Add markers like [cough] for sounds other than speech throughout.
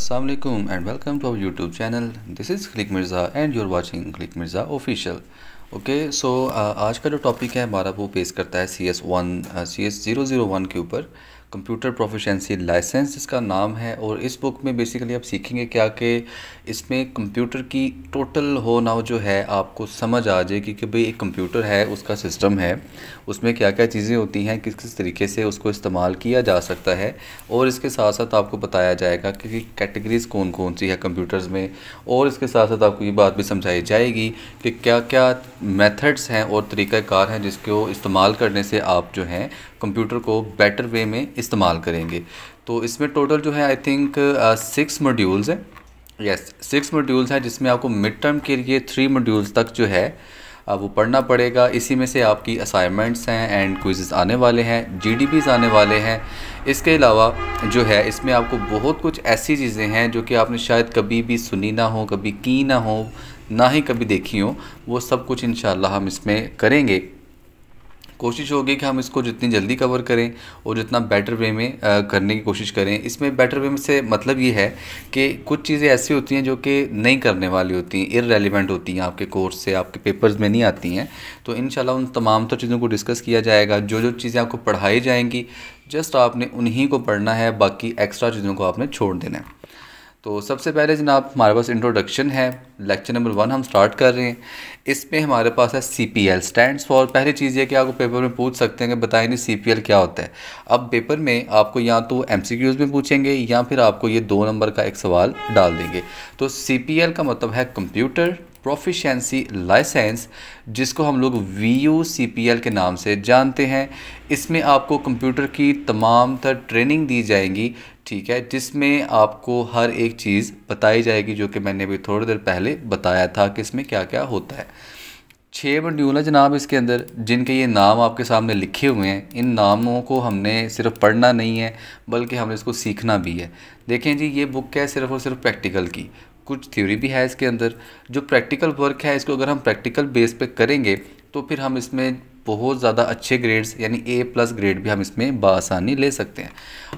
Aslam and welcome to our YouTube channel this is Khaliq Mirza and you are watching Khaliq Mirza official okay so आज का जो topic है हमारा वो पेश करता है C S one C S zero zero one के ऊपर कंप्यूटर प्रोफिशेंसी लाइसेंस इसका नाम है और इस बुक में बेसिकली आप सीखेंगे क्या कि इसमें कंप्यूटर की टोटल हो ना जो है आपको समझ आ जाएगी कि भाई एक कंप्यूटर है उसका सिस्टम है उसमें क्या क्या चीज़ें होती हैं किस किस तरीके से उसको इस्तेमाल किया जा सकता है और इसके साथ साथ आपको बताया जाएगा कि कैटेगरीज़ कौन कौन सी है कंप्यूटर्स में और इसके साथ साथ आपको ये बात भी समझाई जाएगी कि क्या क्या मैथड्स हैं और तरीक़ाकार हैं जिसको इस्तेमाल करने से आप जो हैं कंप्यूटर को बेटर वे में इस्तेमाल करेंगे तो इसमें टोटल जो है आई थिंक सिक्स मॉड्यूल्स हैं यस सिक्स मॉड्यूल्स हैं जिसमें आपको मिड टर्म के लिए थ्री मॉड्यूल्स तक जो है uh, वो पढ़ना पड़ेगा इसी में से आपकी असाइनमेंट्स हैं एंड क्विज़ आने वाले हैं जी आने वाले हैं इसके अलावा जो है इसमें आपको बहुत कुछ ऐसी चीज़ें हैं जो कि आपने शायद कभी भी सुनी ना हो कभी की ना हो ना ही कभी देखी हो वो सब कुछ इन हम इसमें करेंगे कोशिश होगी कि हम इसको जितनी जल्दी कवर करें और जितना बेटर वे में आ, करने की कोशिश करें इसमें बेटर वे में से मतलब ये है कि कुछ चीज़ें ऐसी होती हैं जो कि नहीं करने वाली होती हैं इरेलीवेंट होती हैं आपके कोर्स से आपके पेपर्स में नहीं आती हैं तो इन उन तमाम तो चीज़ों को डिस्कस किया जाएगा जो जो चीज़ें आपको पढ़ाई जाएंगी जस्ट आपने उन्हीं को पढ़ना है बाकी एक्स्ट्रा चीज़ों को आपने छोड़ देना है तो सबसे पहले जनाब हमारे पास इंट्रोडक्शन है लेक्चर नंबर वन हम स्टार्ट कर रहे हैं इसमें हमारे पास है C P L stand for पहली चीज़ ये कि आपको पेपर में पूछ सकते हैं कि बताए नहीं सी पी एल क्या होता है अब पेपर में आपको या तो एम सी क्यूज़ में पूछेंगे या फिर आपको ये दो नंबर का एक सवाल डाल देंगे तो सी पी एल का मतलब है कंप्यूटर प्रोफिशेंसी लाइसेंस जिसको हम लोग V U C P L के नाम से जानते हैं इसमें आपको कंप्यूटर की तमाम तर ट्रेनिंग दी जाएगी ठीक है जिसमें आपको हर एक चीज़ बताई जाएगी जो कि मैंने अभी थोड़ी देर पहले बताया था कि इसमें क्या क्या होता है छः मंड्यूल है जनाब इसके अंदर जिनके ये नाम आपके सामने लिखे हुए हैं इन नामों को हमने सिर्फ पढ़ना नहीं है बल्कि हमने इसको सीखना भी है देखें जी ये बुक है सिर्फ और सिर्फ प्रैक्टिकल की कुछ थ्योरी भी है इसके अंदर जो प्रैक्टिकल वर्क है इसको अगर हम प्रैक्टिकल बेस पे करेंगे तो फिर हम इसमें बहुत ज़्यादा अच्छे ग्रेड्स यानी ए प्लस ग्रेड भी हम इसमें बासानी ले सकते हैं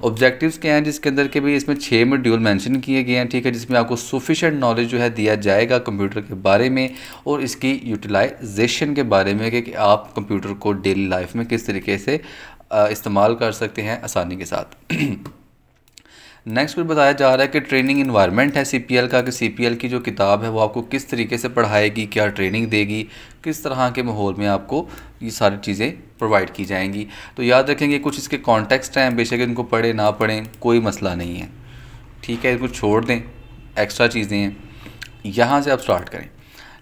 ऑब्जेक्टिव्स क्या हैं जिसके अंदर के भी इसमें छः मॉड्यूल मेंशन किए गए हैं ठीक है जिसमें आपको सुफिशेंट नॉलेज जो है दिया जाएगा कंप्यूटर के बारे में और इसकी यूटिलाइजेशन के बारे में कि आप कंप्यूटर को डेली लाइफ में किस तरीके से इस्तेमाल कर सकते हैं आसानी के साथ [clears throat] नेक्स्ट कुछ बताया जा रहा है कि ट्रेनिंग इन्वायरमेंट है सी का कि सी की जो किताब है वो आपको किस तरीके से पढ़ाएगी क्या ट्रेनिंग देगी किस तरह के माहौल में आपको ये सारी चीज़ें प्रोवाइड की जाएंगी तो याद रखेंगे कुछ इसके कॉन्टेक्स्ट हैं बेशक इनको पढ़ें ना पढ़ें कोई मसला नहीं है ठीक है इनको छोड़ दें एक्स्ट्रा चीज़ें हैं यहाँ से आप स्टार्ट करें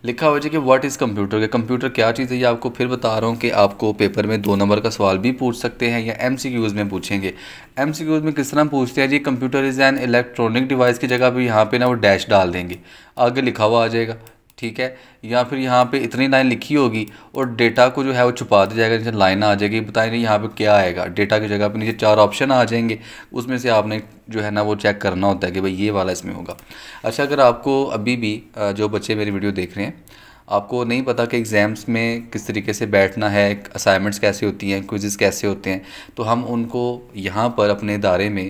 लिखा हुआ है कि व्हाट इज़ कंप्यूटर के कंप्यूटर क्या चीज़ है ये आपको फिर बता रहा हूँ कि आपको पेपर में दो नंबर का सवाल भी पूछ सकते हैं या एम में पूछेंगे एम में किस तरह पूछते हैं जी computer is an electronic device की जगह पर यहाँ पर ना वो डैश डाल देंगे आगे लिखा हुआ आ जाएगा ठीक है या फिर यहाँ पे इतनी लाइन लिखी होगी और डेटा को जो है वो छुपा दिया जाएगा नीचे लाइन आ जाएगी बताए नहीं यहाँ पे क्या आएगा डेटा की जगह पे नीचे चार ऑप्शन आ जाएंगे उसमें से आपने जो है ना वो चेक करना होता है कि भाई ये वाला इसमें होगा अच्छा अगर आपको अभी भी जो बच्चे मेरी वीडियो देख रहे हैं आपको नहीं पता कि एग्ज़ाम्स में किस तरीके से बैठना है असाइनमेंट्स कैसे होती हैं क्विज़ कैसे होते हैं तो हम उनको यहाँ पर अपने इदारे में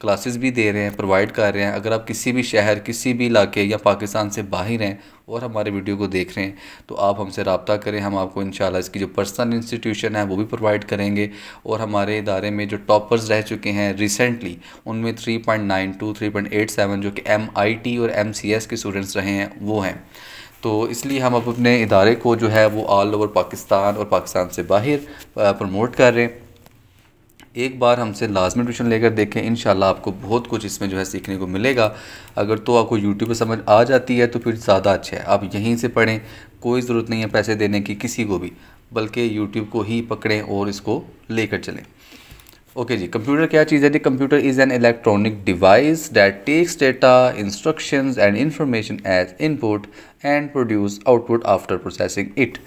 क्लासेस भी दे रहे हैं प्रोवाइड कर रहे हैं अगर आप किसी भी शहर किसी भी इलाके या पाकिस्तान से बाहर हैं और हमारे वीडियो को देख रहे हैं तो आप हमसे रबता करें हम आपको इन इसकी जो पर्सनल इंस्टीट्यूशन है वो भी प्रोवाइड करेंगे और हमारे इदारे में जो टॉपर्स रह चुके हैं रिसेंटली उनमें 3.92 3.87 जो कि एम और एम के स्टूडेंट्स रहे हैं वो हैं तो इसलिए हम अपने इदारे को जो है वो ऑल ओवर पाकिस्तान और पाकिस्तान से बाहर प्रमोट कर रहे हैं एक बार हमसे लाजमी ट्यूशन लेकर देखें इन आपको बहुत कुछ इसमें जो है सीखने को मिलेगा अगर तो आपको यूट्यूब पर समझ आ जाती है तो फिर ज़्यादा अच्छा है आप यहीं से पढ़ें कोई ज़रूरत नहीं है पैसे देने की किसी को भी बल्कि यूट्यूब को ही पकड़ें और इसको लेकर चलें ओके okay जी कंप्यूटर क्या चीज़ है जी computer is an electronic device that takes data instructions and information as input and produce output after processing it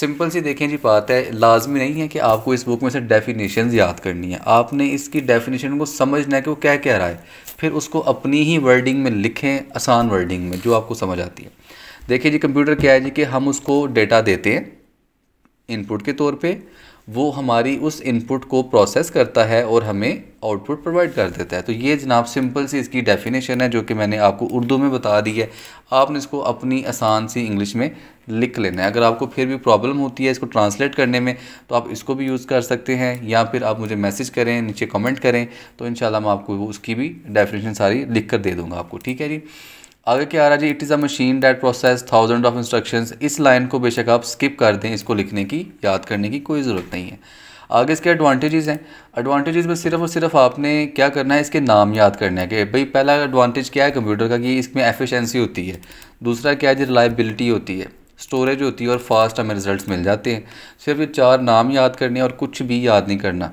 simple सी देखें जी बात है लाजमी नहीं है कि आपको इस बुक में से डेफिनेशन याद करनी है आपने इसकी डेफिनेशन को समझना है कि वो क्या कह रहा है फिर उसको अपनी ही वर्डिंग में लिखें आसान वर्डिंग में जो आपको समझ आती है देखिए जी कंप्यूटर क्या है जी कि हम उसको डेटा देते हैं इनपुट के तौर पे वो हमारी उस इनपुट को प्रोसेस करता है और हमें आउटपुट प्रोवाइड कर देता है तो ये जनाब सिंपल सी इसकी डेफिनेशन है जो कि मैंने आपको उर्दू में बता दी है आपने इसको अपनी आसान सी इंग्लिश में लिख लेना है अगर आपको फिर भी प्रॉब्लम होती है इसको ट्रांसलेट करने में तो आप इसको भी यूज़ कर सकते हैं या फिर आप मुझे मैसेज करें नीचे कमेंट करें तो इन मैं आपको उसकी भी डेफिनेशन सारी लिख कर दे दूँगा आपको ठीक है जी आगे क्या आ रहा है जी it is a machine that process thousand of instructions इस लाइन को बेशक आप स्किप कर दें इसको लिखने की याद करने की कोई ज़रूरत नहीं है आगे इसके एडवांटेजेस हैं एडवांटेजेस में सिर्फ और सिर्फ आपने क्या करना है इसके नाम याद करने के कि भाई पहला एडवांटेज क्या है कंप्यूटर का कि इसमें एफिशेंसी होती है दूसरा क्या है जी रिलायबिलिटी होती है स्टोरेज होती है और फास्ट हमें रिजल्ट मिल जाते हैं सिर्फ ये चार नाम याद करने और कुछ भी याद नहीं करना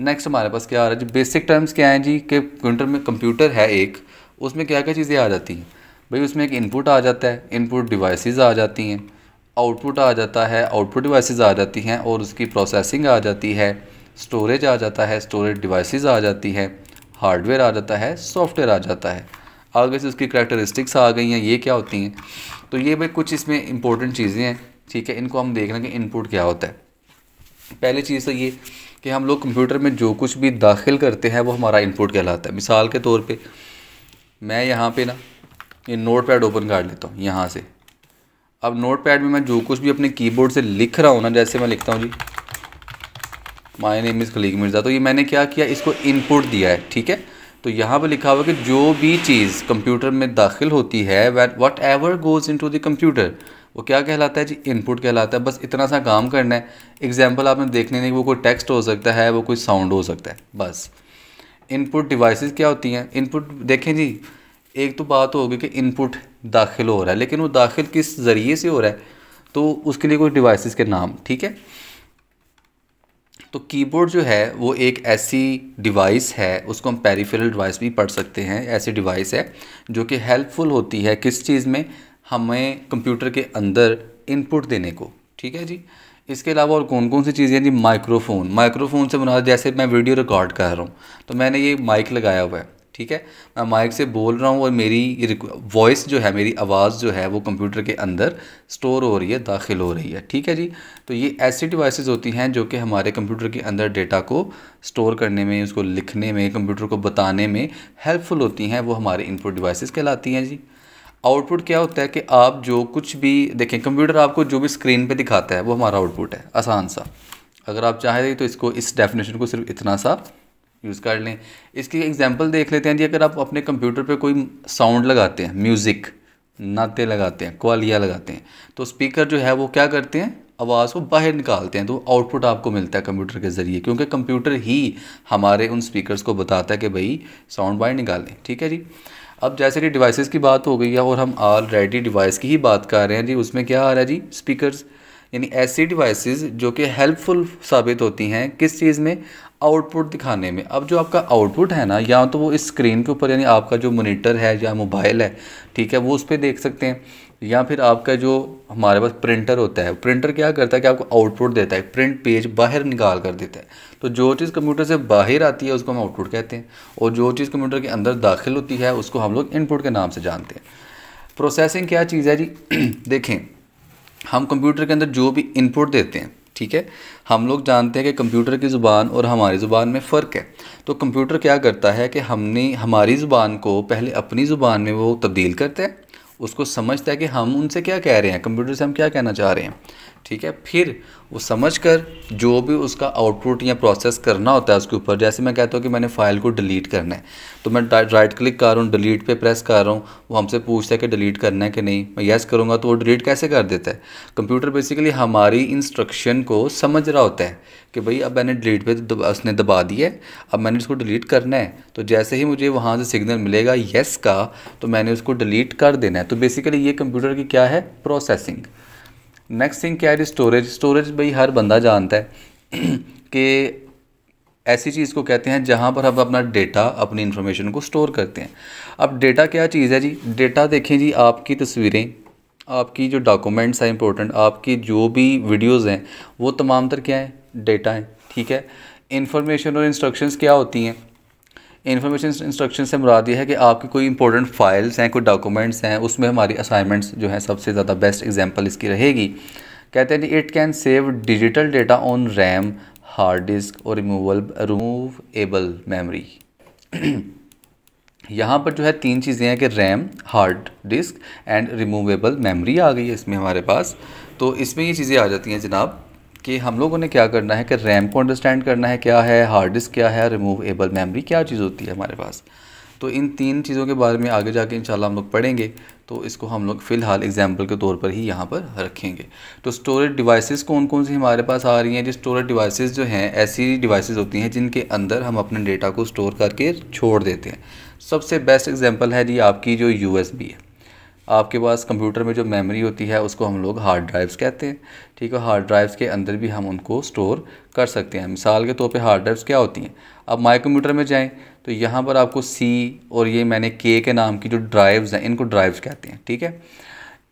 नेक्स्ट हमारे पास क्या आ रहा है जी बेसिक टर्म्स क्या हैं जी कि कंप्यूटर में कंप्यूटर है एक उसमें क्या क्या चीज़ें आ जाती हैं भाई उसमें एक इनपुट आ जाता है इनपुट डिवाइसेस आ जाती हैं आउटपुट आ जाता है आउटपुट डिवाइसेस आ जाती हैं और उसकी प्रोसेसिंग आ जाती है स्टोरेज आ जाता है स्टोरेज डिवाइसेस आ जाती है हार्डवेयर आ जाता है सॉफ्टवेयर आ जाता है आगे से उसकी करेक्टरिस्टिक्स आ गई हैं ये क्या होती हैं तो ये भाई कुछ इसमें इंपॉर्टेंट चीज़ें हैं ठीक है इनको हम देख रहे हैं कि इनपुट क्या होता है पहली चीज़ तो ये कि हम लोग कंप्यूटर में जो कुछ भी दाखिल करते हैं वो हमारा इनपुट कहलाता है मिसाल के तौर पर मैं यहाँ पे ना ये नोट पैड ओपन कर लेता हूँ यहाँ से अब नोट पैड में मैं जो कुछ भी अपने कीबोर्ड से लिख रहा हूँ ना जैसे मैं लिखता हूँ जी my name is Khaliq Mirza तो ये मैंने क्या किया इसको इनपुट दिया है ठीक है तो यहाँ पर लिखा हुआ कि जो भी चीज़ कंप्यूटर में दाखिल होती है whatever goes into the computer वो क्या कहलाता है जी इनपुट कहलाता है बस इतना सा काम करना है एग्जाम्पल आपने देखने नहीं वो कोई टेक्स्ट हो सकता है वो कोई साउंड हो सकता है बस इनपुट डिवाइसेस क्या होती हैं इनपुट देखें जी एक तो बात होगी कि इनपुट दाखिल हो रहा है लेकिन वो दाखिल किस ज़रिए से हो रहा है तो उसके लिए कोई डिवाइसेस के नाम ठीक है तो कीबोर्ड जो है वो एक ऐसी डिवाइस है उसको हम पेरीफेरल डिवाइस भी पढ़ सकते हैं ऐसी डिवाइस है जो कि हेल्पफुल होती है किस चीज़ में हमें कंप्यूटर के अंदर इनपुट देने को ठीक है जी इसके अलावा और कौन कौन सी चीज़ें हैं जी माइक्रोफोन माइक्रोफोन से बना जैसे मैं वीडियो रिकॉर्ड कर रहा हूँ तो मैंने ये माइक लगाया हुआ है ठीक है मैं माइक से बोल रहा हूँ और मेरी वॉइस जो है मेरी आवाज़ जो है वो कंप्यूटर के अंदर स्टोर हो रही है दाखिल हो रही है ठीक है जी तो ये ऐसी डिवाइस होती हैं जो कि हमारे कंप्यूटर के अंदर डेटा को स्टोर करने में उसको लिखने में कंप्यूटर को बताने में हेल्पफुल होती हैं वो हमारे इनपुट डिवाइस कहलाती हैं जी आउटपुट क्या होता है कि आप जो कुछ भी देखें कंप्यूटर आपको जो भी स्क्रीन पे दिखाता है वो हमारा आउटपुट है आसान सा अगर आप चाहें तो इसको इस डेफिनेशन को सिर्फ इतना सा यूज़ कर लें इसकी एग्जांपल देख लेते हैं जी अगर आप अपने कंप्यूटर पे कोई साउंड लगाते हैं म्यूज़िक नाते लगाते हैं क्वालिया लगाते हैं तो स्पीकर जो है वो क्या करते हैं आवाज़ को बाहर निकालते हैं तो आउटपुट आपको मिलता है कंप्यूटर के ज़रिए क्योंकि कंप्यूटर ही हमारे उन स्पीकर्स को बताता है कि भाई साउंड बाहर निकालें ठीक है जी अब जैसे कि डिवाइसेस की बात हो गई है और हम ऑलरेडी डिवाइस की ही बात कर रहे हैं जी उसमें क्या आ रहा है जी स्पीकर्स यानी ऐसी डिवाइसेस जो कि हेल्पफुल साबित होती हैं किस चीज़ में आउटपुट दिखाने में अब जो आपका आउटपुट है ना या तो वो इस स्क्रीन के ऊपर यानी आपका जो मोनीटर है या मोबाइल है ठीक है वो उस पर देख सकते हैं या फिर आपका जो हमारे पास प्रिंटर होता है प्रिंटर क्या करता है कि आपको आउटपुट देता है प्रिंट पेज बाहर निकाल कर देता है तो जो चीज़ कंप्यूटर से बाहर आती है उसको हम आउटपुट कहते हैं और जो चीज़ कंप्यूटर के अंदर दाखिल होती है उसको हम लोग इनपुट के नाम से जानते हैं प्रोसेसिंग क्या चीज़ है जी [clears throat] देखें हम कंप्यूटर के अंदर जो भी इनपुट देते हैं ठीक है हम लोग जानते हैं कि कंप्यूटर की ज़ुबान और हमारी ज़ुबान में फ़र्क है तो कंप्यूटर क्या करता है कि हमने हमारी ज़ुबान को पहले अपनी ज़ुबान में वो तब्दील करते हैं उसको समझता है कि हम उनसे क्या कह रहे हैं कंप्यूटर से हम क्या कहना चाह रहे हैं ठीक है फिर वो समझ कर जो भी उसका आउटपुट या प्रोसेस करना होता है उसके ऊपर जैसे मैं कहता हूँ कि मैंने फ़ाइल को डिलीट करना है तो मैं राइट क्लिक कर रहा हूँ डिलीट पे प्रेस कर रहा हूँ वो हमसे पूछता है कि डिलीट करना है कि नहीं मैं यस करूँगा तो वो डिलीट कैसे कर देता है कंप्यूटर बेसिकली हमारी इंस्ट्रक्शन को समझ रहा होता है कि भाई अब मैंने डिलीट पर उसने दबा दिया है अब मैंने उसको डिलीट करना है तो जैसे ही मुझे वहाँ से सिग्नल मिलेगा येस का तो मैंने उसको डिलीट कर देना है तो बेसिकली ये कंप्यूटर की क्या है प्रोसेसिंग नेक्स्ट थिंग क्या है स्टोरेज स्टोरेज भाई हर बंदा जानता है [clears throat] कि ऐसी चीज़ को कहते हैं जहाँ पर हम अपना डेटा अपनी इन्फॉर्मेशन को स्टोर करते हैं अब डेटा क्या चीज़ है जी डेटा देखें जी आपकी तस्वीरें आपकी जो डॉक्यूमेंट्स हैं इंपॉर्टेंट आपकी जो भी वीडियोस हैं वो तमाम तर क्या है डेटा हैं ठीक है इन्फॉर्मेशन और इंस्ट्रक्शंस क्या होती हैं इन्फॉर्मेशन इंस्ट्रक्शन से मुराद ये है कि आपकी कोई इंपॉर्टेंट फाइल्स हैं कोई डॉक्यूमेंट्स हैं उसमें हमारी असाइनमेंट्स जो हैं सबसे ज़्यादा बेस्ट एग्जाम्पल इसकी रहेगी कहते हैं it can save digital data on RAM hard disk और रिमूवल रिमूवेबल मेमोरी यहाँ पर जो है तीन चीज़ें हैं कि RAM hard disk and removable memory आ गई है इसमें हमारे पास तो इसमें ये चीज़ें आ जाती हैं जनाब कि हम लोगों ने क्या करना है कि रैम को अंडरस्टैंड करना है क्या है हार्ड डिस्क क्या है रिमूवेबल मेमोरी क्या चीज़ होती है हमारे पास तो इन तीन चीज़ों के बारे में आगे जाके इंशाल्लाह हम लोग पढ़ेंगे तो इसको हम लोग फ़िलहाल एग्जाम्पल के तौर पर ही यहाँ पर रखेंगे तो स्टोरेज डिवाइसेस कौन कौन सी हमारे पास आ रही हैं जो स्टोरेज डिवाइसेस जो हैं ऐसी डिवाइसेस होती हैं जिनके अंदर हम अपने डेटा को स्टोर करके छोड़ देते हैं सबसे बेस्ट एग्जाम्पल है जी आपकी जो यू है आपके पास कंप्यूटर में जो मेमोरी होती है उसको हम लोग हार्ड ड्राइव्स कहते हैं ठीक है हार्ड ड्राइव्स के अंदर भी हम उनको स्टोर कर सकते हैं मिसाल के तौर पे हार्ड ड्राइव्स क्या होती हैं अब माई कंप्यूटर में जाएं तो यहाँ पर आपको सी और ये मैंने के के नाम की जो ड्राइव्स हैं इनको ड्राइव्स कहते हैं ठीक है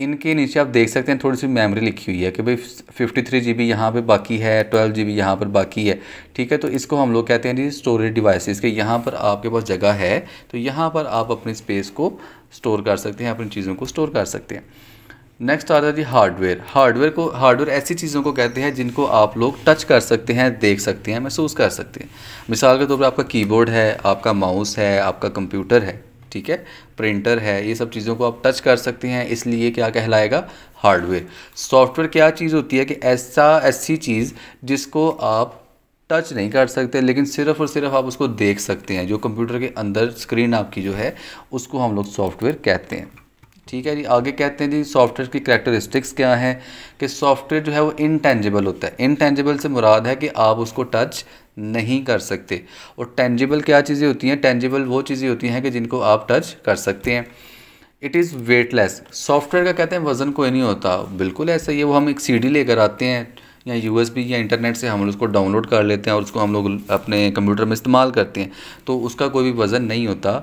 इनके नीचे आप देख सकते हैं थोड़ी सी मेमोरी लिखी हुई है कि भाई फिफ्टी थ्री जी बी यहाँ पर बाकी है ट्वेल्व जी बी यहाँ पर बाकी है ठीक है तो इसको हम लोग कहते हैं जी स्टोरेज डिवाइसेस के यहाँ पर आपके पास जगह है तो यहाँ पर आप अपनी स्पेस को स्टोर कर सकते हैं अपनी चीज़ों को स्टोर कर सकते हैं नेक्स्ट आता है जी हार्डवेयर हार्डवेयर को हार्डवेयर ऐसी चीज़ों को कहते हैं जिनको आप लोग टच कर सकते हैं देख सकते हैं महसूस कर सकते हैं मिसाल के तौर पर आपका कीबोर्ड है आपका माउस है आपका कंप्यूटर है ठीक है प्रिंटर है ये सब चीज़ों को आप टच कर सकते हैं इसलिए क्या कहलाएगा हार्डवेयर सॉफ्टवेयर क्या चीज़ होती है कि ऐसा ऐसी चीज़ जिसको आप टच नहीं कर सकते लेकिन सिर्फ और सिर्फ आप उसको देख सकते हैं जो कंप्यूटर के अंदर स्क्रीन आपकी जो है उसको हम लोग सॉफ्टवेयर कहते हैं ठीक है जी आगे कहते हैं जी सॉफ्टवेयर की करेक्टरिस्टिक्स क्या हैं कि सॉफ्टवेयर जो है वो इनटेंजिबल होता है इनटेंजिबल से मुराद है कि आप उसको टच नहीं कर सकते और टेंजिबल क्या चीज़ें होती हैं टेंजिबल वो चीज़ें होती हैं कि जिनको आप टच कर सकते हैं इट इज़ वेटलेस सॉफ्टवेयर का कहते हैं वज़न कोई नहीं होता बिल्कुल ऐसा ही है वो हम एक सी लेकर आते हैं या यू या इंटरनेट से हम उसको डाउनलोड कर लेते हैं और उसको हम लोग अपने कंप्यूटर में इस्तेमाल करते हैं तो उसका कोई भी वज़न नहीं होता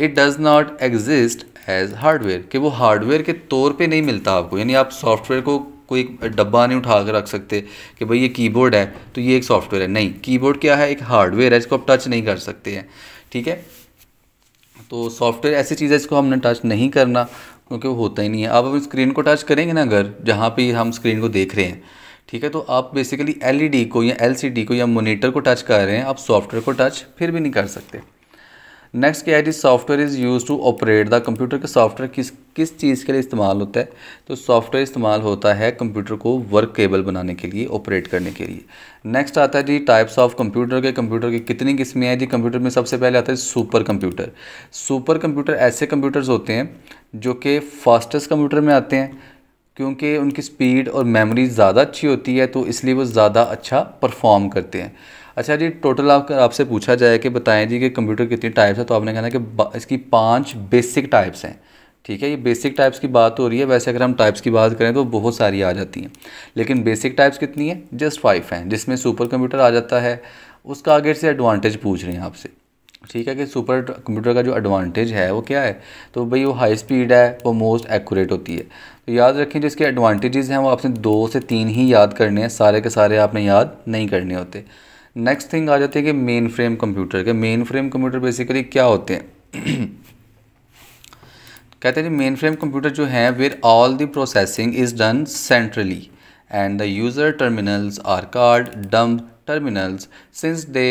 it does not exist as hardware कि वो हार्डवेयर के तौर पे नहीं मिलता आपको यानी आप सॉफ्टवेयर को कोई डब्बा नहीं उठा कर रख सकते कि भाई ये कीबोर्ड है तो ये एक सॉफ्टवेयर है नहीं कीबोर्ड क्या है एक हार्डवेयर है इसको आप टच नहीं कर सकते हैं ठीक है तो सॉफ्टवेयर ऐसी चीज़ है जिसको हमने टच नहीं करना क्योंकि वो होता ही नहीं है आप अपनी स्क्रीन को टच करेंगे ना अगर जहाँ पर हम स्क्रीन को देख रहे हैं ठीक है तो आप बेसिकली एलईडी e को या एलसीडी को या मोनीटर को टच कर रहे हैं आप सॉफ्टवेयर को टच फिर भी नहीं कर सकते नेक्स्ट क्या है जी software is use to operate the computer के सॉफ्टवेयर किस किस चीज़ के लिए इस्तेमाल होता है तो सॉफ्टवेयर इस्तेमाल होता है कंप्यूटर को वर्क केबल बनाने के लिए ऑपरेट करने के लिए नेक्स्ट आता है जी टाइप्स ऑफ कंप्यूटर के कंप्यूटर की कितनी किस्में हैं जी कंप्यूटर में सबसे पहले आता है सुपर कंप्यूटर सुपर कंप्यूटर ऐसे कंप्यूटर्स होते हैं जो कि फास्टेस्ट कंप्यूटर में आते हैं क्योंकि उनकी स्पीड और मेमोरी ज़्यादा अच्छी होती है तो इसलिए वो ज़्यादा अच्छा परफॉर्म करते हैं अच्छा जी टोटल आप आपसे पूछा जाए कि बताएं जी कि कंप्यूटर कितनी टाइप्स है तो आपने कहना कि इसकी पाँच बेसिक टाइप्स हैं ठीक है ये बेसिक टाइप्स की बात हो रही है वैसे अगर हम टाइप्स की बात करें तो बहुत सारी आ जाती हैं लेकिन बेसिक टाइप्स कितनी है जस्ट फाइव हैं जिसमें सुपर कंप्यूटर आ जाता है उसका आगे से एडवांटेज पूछ रहे हैं आपसे ठीक है कि सुपर कंप्यूटर का जो एडवांटेज है वो क्या है तो भाई वो हाई स्पीड है वो मोस्ट एक्यूरेट होती है तो याद रखें जिसके एडवांटेजेस हैं वो आपने दो से तीन ही याद करने हैं सारे के सारे आपने याद नहीं करने होते नेक्स्ट थिंग आ जाती है कि मेन फ्रेम कंप्यूटर के मेन फ्रेम कंप्यूटर बेसिकली क्या होते हैं [clears throat] कहते हैं मेन फ्रेम कंप्यूटर जो हैं where all the processing is done centrally and the user terminals are called dumb terminals since they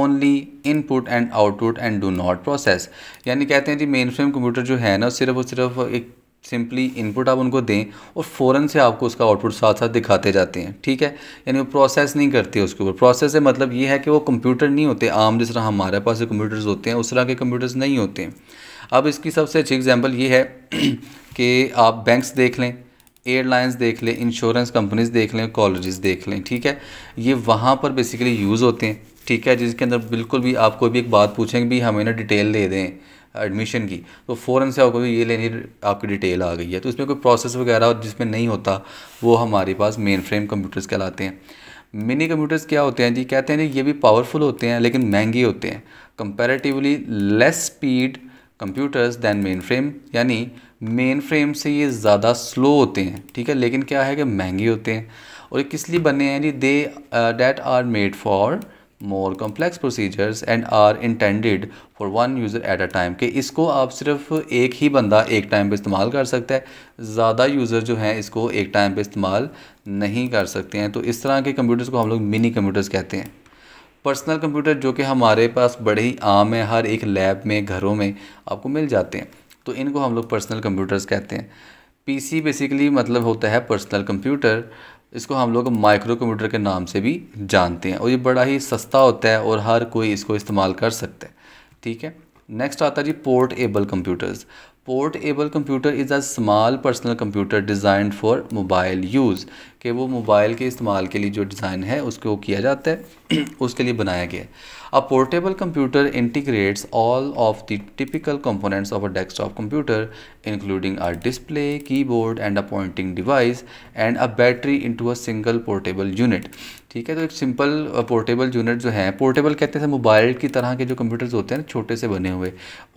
only input and output and do not process यानी कहते हैं जी मेन फ्रेम कंप्यूटर जो है ना सिर्फ और सिर्फ एक सिंपली इनपुट आप उनको दें और फ़ौरन से आपको उसका आउटपुट साथ साथ दिखाते जाते हैं ठीक है यानी वो प्रोसेस नहीं करते उसके ऊपर प्रोसेस से मतलब ये है कि वो कंप्यूटर नहीं होते आम जिस तरह हमारे पास कंप्यूटर्स होते हैं उस तरह के कंप्यूटर्स नहीं होते अब इसकी सबसे अच्छी एग्जाम्पल ये है [clears throat] कि आप बैंक्स देख लें एयरलाइंस देख लें इंश्योरेंस कंपनीज देख लें कॉलेज देख लें ठीक है ये वहाँ पर बेसिकली यूज़ होते हैं ठीक है जिसके अंदर बिल्कुल भी आप कोई भी एक बात पूछेंगे भी हमें ना डिटेल दे दें एडमिशन की तो फ़ौरन से आपको ये लेनी आपकी डिटेल आ गई है तो इसमें कोई प्रोसेस वगैरह जिसमें नहीं होता वो हमारे पास मेन फ्रेम कंप्यूटर्स कहलाते हैं मिनी कंप्यूटर्स क्या होते हैं जी कहते हैं जी ये भी पावरफुल होते हैं लेकिन महंगे होते हैं comparatively less speed computers than mainframe यानी मेन फ्रेम से ये ज़्यादा स्लो होते हैं ठीक है लेकिन क्या है कि महंगे होते हैं और ये किस लिए बने हैं जी they that are made for more complex procedures and are intended for one user at a time कि इसको आप सिर्फ एक ही बंदा एक टाइम पर इस्तेमाल कर सकता है ज़्यादा यूज़र जो हैं इसको एक टाइम पर इस्तेमाल नहीं कर सकते हैं तो इस तरह के कंप्यूटर्स को हम लोग मिनी कंप्यूटर्स कहते हैं पर्सनल कंप्यूटर जो कि हमारे पास बड़े ही आम हैं हर एक लैब में घरों में आपको मिल जाते हैं तो इनको हम लोग पर्सनल कंप्यूटर्स कहते हैं पीसी बेसिकली मतलब होता है पर्सनल कंप्यूटर इसको हम लोग माइक्रो कंप्यूटर के नाम से भी जानते हैं और ये बड़ा ही सस्ता होता है और हर कोई इसको इस्तेमाल कर सकता है ठीक है नेक्स्ट आता है जी portable computers portable computer is a small personal computer designed for mobile use कि वो मोबाइल के इस्तेमाल के लिए जो डिज़ाइन है उसको किया जाता है [clears throat] उसके लिए बनाया गया है a portable computer integrates all of the typical components of a desktop computer including a display keyboard and a pointing device and a battery into a single portable unit ठीक है तो एक सिंपल पोर्टेबल यूनिट जो है portable कहते हैं mobile की तरह के जो कंप्यूटर्स होते हैं छोटे से बने हुए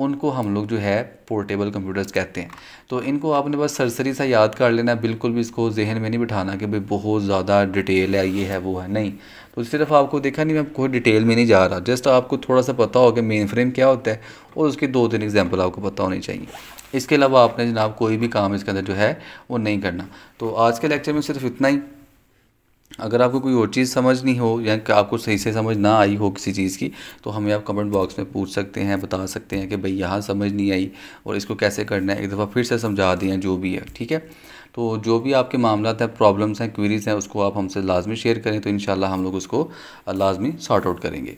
उनको हम लोग जो है पोर्टेबल कंप्यूटर्स कहते हैं तो इनको आपने बस सरसरी सा याद कर लेना बिल्कुल भी इसको जहन में नहीं बिठाना कि भाई बहुत ज़्यादा डिटेल है ये है वो है नहीं तो सिर्फ आपको देखा नहीं मैं कोई डिटेल में नहीं जा रहा जस्ट आपको थोड़ा सा पता हो कि मेन फ्रेम क्या होता है और उसके दो तीन एग्जाम्पल आपको पता होने चाहिए इसके अलावा आपने जनाब कोई भी काम इसके अंदर जो है वो नहीं करना तो आज के लेक्चर में सिर्फ इतना ही अगर आपको कोई और चीज़ समझ नहीं हो या कि आपको सही से समझ ना आई हो किसी चीज़ की तो हमें आप कमेंट बॉक्स में पूछ सकते हैं बता सकते हैं कि भाई यहाँ समझ नहीं आई और इसको कैसे करना है एक दफ़ा फिर से समझा दें जो भी है ठीक है तो जो भी आपके मामला हैं प्रॉब्लम्स हैं क्वेरीज हैं उसको आप हमसे लाजमी शेयर करें तो इन हम लोग उसको लाजमी सॉर्ट आउट करेंगे